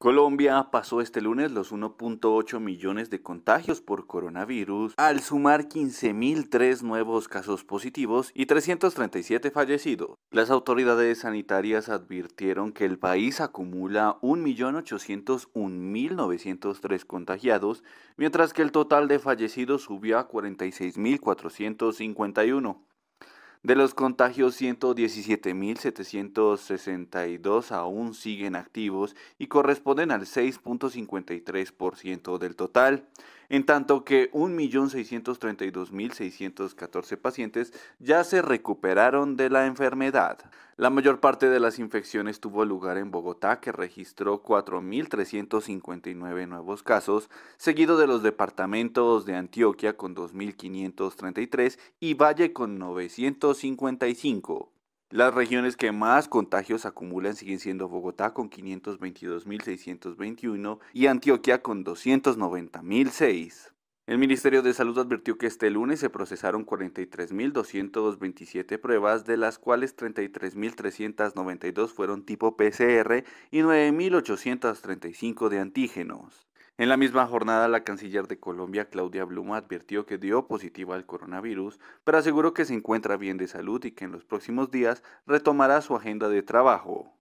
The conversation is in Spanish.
Colombia pasó este lunes los 1.8 millones de contagios por coronavirus, al sumar 15.003 nuevos casos positivos y 337 fallecidos. Las autoridades sanitarias advirtieron que el país acumula 1.801.903 contagiados, mientras que el total de fallecidos subió a 46.451. De los contagios, 117.762 aún siguen activos y corresponden al 6.53% del total, en tanto que 1.632.614 pacientes ya se recuperaron de la enfermedad. La mayor parte de las infecciones tuvo lugar en Bogotá, que registró 4.359 nuevos casos, seguido de los departamentos de Antioquia con 2.533 y Valle con 955. Las regiones que más contagios acumulan siguen siendo Bogotá con 522.621 y Antioquia con 290.006. El Ministerio de Salud advirtió que este lunes se procesaron 43.227 pruebas, de las cuales 33.392 fueron tipo PCR y 9.835 de antígenos. En la misma jornada, la canciller de Colombia, Claudia Bluma, advirtió que dio positiva al coronavirus, pero aseguró que se encuentra bien de salud y que en los próximos días retomará su agenda de trabajo.